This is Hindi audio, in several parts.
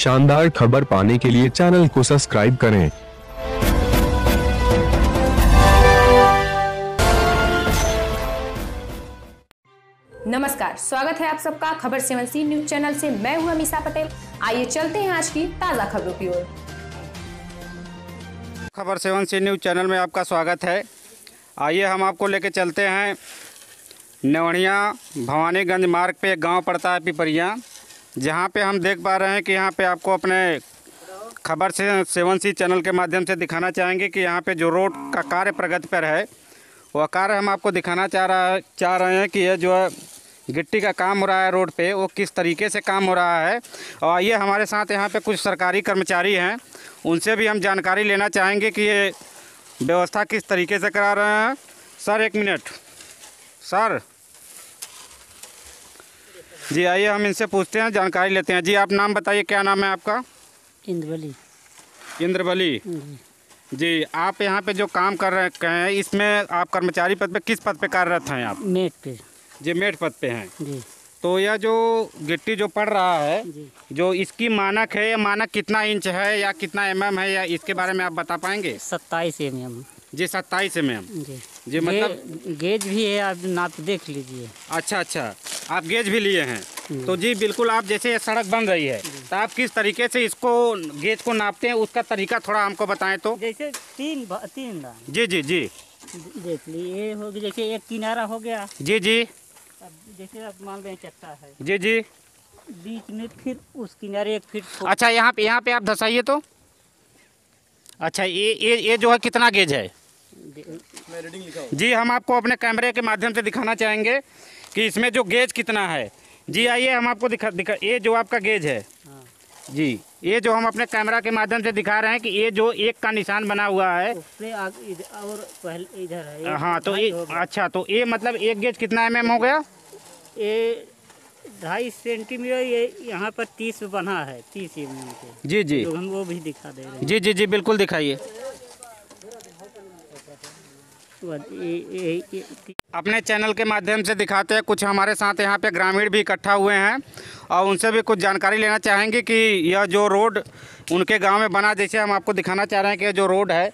शानदार खबर पाने के लिए चैनल को सब्सक्राइब करें नमस्कार स्वागत है आप सबका खबर सेवन सी न्यूज चैनल से मैं हूं अमीशा पटेल आइए चलते हैं आज की ताज़ा खबरों की ओर खबर सेवन सी न्यूज चैनल में आपका स्वागत है आइए हम आपको लेके चलते हैं नवणिया भवानीगंज मार्ग पे एक गांव पड़ता है पिपरिया जहाँ पे हम देख पा रहे हैं कि यहाँ पे आपको अपने खबर से सेवन सी चैनल के माध्यम से दिखाना चाहेंगे कि यहाँ पे जो रोड का कार्य प्रगति पर है वह कार्य हम आपको दिखाना चाह रहा चाह रहे हैं कि यह जो है गिट्टी का काम हो रहा है रोड पे वो किस तरीके से काम हो रहा है और ये हमारे साथ यहाँ पे कुछ सरकारी कर्मचारी हैं उनसे भी हम जानकारी लेना चाहेंगे कि ये व्यवस्था किस तरीके से करा रहे हैं सर एक मिनट सर जी आइए हम इनसे पूछते हैं जानकारी लेते हैं जी आप नाम बताइए क्या नाम है आपका इंद्रबली इंद्रबली जी आप यहाँ पे जो काम कर रहे हैं इसमें आप कर्मचारी पद पे किस पद पे कार्यरत हैं आप मेट पे जी मेट पद पे हैं जी तो यह जो गिट्टी जो पड़ रहा है जो इसकी मानक है या मानक कितना इंच है या कितना एम है या इसके बारे में आप बता पाएंगे सत्ताईस एम जी सत्ताईस एम जी जी मतलब गेज भी है आप नाप तो देख लीजिए अच्छा अच्छा आप गेज भी लिए हैं हम्म। तो जी बिल्कुल आप जैसे ये सड़क बन रही है हम्म। तो आप किस तरीके से इसको गेज को नापते हैं उसका तरीका थोड़ा हमको बताएं तो जैसे तीन तीन जी जी जी देख लिए हो गया जैसे एक किनारा हो गया जी जी जैसे आप मान लें चक्का है जी जी बीच में फिर उस किनारे एक फिर अच्छा यहाँ पे यहाँ पे आप धसाइए तो अच्छा ये ये ये जो है कितना गेज है जी हम आपको अपने कैमरे के माध्यम से दिखाना चाहेंगे कि इसमें जो गेज कितना है जी आइए हम आपको दिखा दिखा ये जो आपका गेज है जी ये जो हम अपने कैमरा के माध्यम से दिखा रहे हैं कि ये जो एक का निशान बना हुआ है और इधर है हाँ तो ये अच्छा तो ये मतलब एक गेज कितना एम हो गया ये ढाई सेंटीमीटर ये यहाँ पर तीस बना है तीस एम एम जी जी तो हम वो भी दिखा दे रहे हैं जी जी जी बिल्कुल दिखाइए अपने चैनल के माध्यम से दिखाते हैं कुछ हमारे साथ यहाँ पे ग्रामीण भी इकट्ठा हुए हैं और उनसे भी कुछ जानकारी लेना चाहेंगे कि यह जो रोड उनके गांव में बना जैसे हम आपको दिखाना चाह रहे हैं कि जो रोड है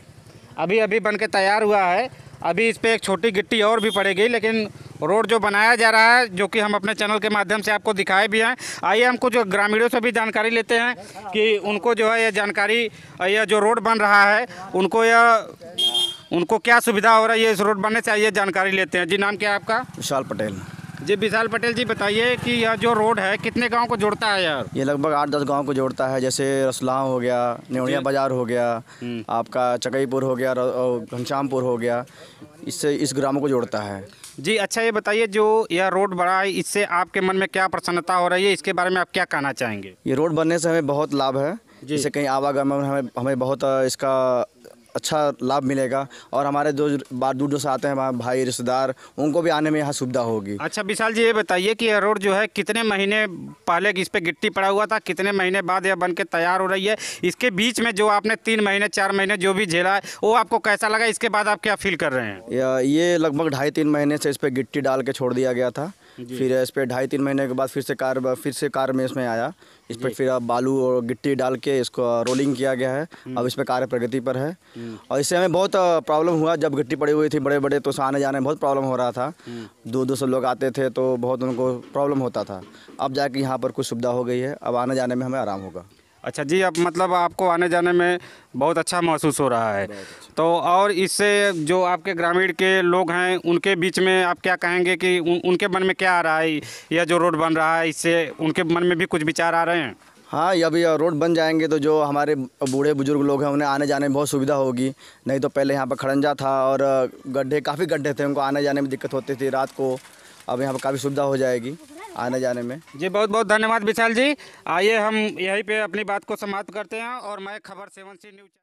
अभी अभी बन के तैयार हुआ है अभी इस पर एक छोटी गिट्टी और भी पड़ेगी लेकिन रोड जो बनाया जा रहा है जो कि हम अपने चैनल के माध्यम से आपको दिखाए भी हैं आइए हम कुछ ग्रामीणों से भी जानकारी लेते हैं कि उनको जो है यह जानकारी यह जो रोड बन रहा है उनको यह उनको क्या सुविधा हो रही है इस रोड बनने चाहिए जानकारी लेते हैं जी नाम क्या है आपका विशाल पटेल जी विशाल पटेल जी बताइए कि यह जो रोड है कितने गांव को जोड़ता है यार ये लगभग आठ दस गांव को जोड़ता है जैसे रसलाव हो गया नेवड़िया बाजार हो गया हम्म। आपका चकईपुर हो गया घनश्यामपुर हो गया इससे इस ग्रामों को जोड़ता है जी अच्छा ये बताइए जो यह रोड बड़ा है इससे आपके मन में क्या प्रसन्नता हो रही है इसके बारे में आप क्या कहना चाहेंगे ये रोड बनने से हमें बहुत लाभ है जैसे कहीं आवागमन हमें हमें बहुत इसका अच्छा लाभ मिलेगा और हमारे दो बार दूर दूर से आते हैं हमारे भाई रिश्तेदार उनको भी आने में यहाँ सुविधा होगी अच्छा विशाल जी ये बताइए कि यह रोड जो है कितने महीने पहले इस पर गिट्टी पड़ा हुआ था कितने महीने बाद यह बन के तैयार हो रही है इसके बीच में जो आपने तीन महीने चार महीने जो भी झेला है वो आपको कैसा लगा इसके बाद आप क्या फील कर रहे हैं ये लगभग ढाई तीन महीने से इस पर गिट्टी डाल के छोड़ दिया गया था फिर इस पर ढाई तीन महीने के बाद फिर से कार फिर से कार में इसमें आया इस पर फिर अब बालू और गिट्टी डाल के इसको रोलिंग किया गया है हम्म। अब इस पर कार्य प्रगति पर है हम्म। और इससे हमें बहुत प्रॉब्लम हुआ जब गिट्टी पड़ी हुई थी बड़े बड़े तो आने जाने में बहुत प्रॉब्लम हो रहा था दूर दूर से लोग आते थे तो बहुत उनको प्रॉब्लम होता था अब जाके यहाँ पर कुछ सुविधा हो गई है अब आने जाने में हमें आराम होगा अच्छा जी अब मतलब आपको आने जाने में बहुत अच्छा महसूस हो रहा है अच्छा। तो और इससे जो आपके ग्रामीण के लोग हैं उनके बीच में आप क्या कहेंगे कि उन, उनके मन में क्या आ रहा है यह जो रोड बन रहा है इससे उनके मन में भी कुछ विचार आ रहे हैं हाँ अभी रोड बन जाएंगे तो जो हमारे बूढ़े बुजुर्ग लोग हैं उन्हें आने जाने में बहुत सुविधा होगी नहीं तो पहले यहाँ पर खड़ंजा था और गड्ढे काफ़ी गड्ढे थे उनको आने जाने में दिक्कत होती थी रात को अब यहाँ पर काफ़ी सुविधा हो जाएगी आने जाने में जी बहुत बहुत धन्यवाद विशाल जी आइए हम यहीं पे अपनी बात को समाप्त करते हैं और मैं खबर सेवन सी न्यूज